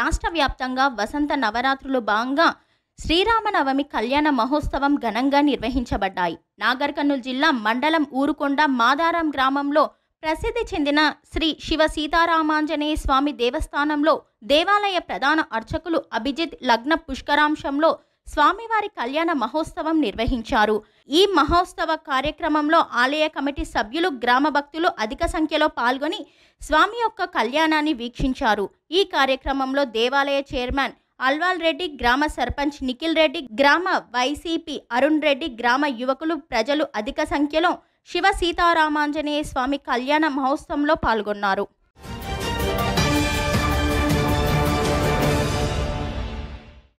రాష్ట్ర వ్యాప్తంగా వసంత నవరాత్రులు భాగంగా శ్రీరామనవమి కళ్యాణ మహోత్సవం ఘనంగా నిర్వహించబడ్డాయి నాగర్ జిల్లా మండలం ఊరుకొండ మాదారం గ్రామంలో ప్రసిద్ధి చెందిన శ్రీ శివ సీతారామాంజనేయ స్వామి దేవస్థానంలో దేవాలయ ప్రధాన అర్చకులు అభిజిత్ లగ్న పుష్కరాంశంలో స్వామివారి కళ్యాణ మహోత్సవం నిర్వహించారు ఈ మహోత్సవ కార్యక్రమంలో ఆలయ కమిటీ సభ్యులు గ్రామ భక్తులు అధిక సంఖ్యలో పాల్గొని స్వామి యొక్క కళ్యాణాన్ని వీక్షించారు ఈ కార్యక్రమంలో దేవాలయ చైర్మన్ అల్వాల్ రెడ్డి గ్రామ సర్పంచ్ నిఖిల్ రెడ్డి గ్రామ వైసీపీ అరుణ్ రెడ్డి గ్రామ యువకులు ప్రజలు అధిక సంఖ్యలో శివ సీతారామాంజనేయ స్వామి కళ్యాణ మహోత్సవంలో పాల్గొన్నారు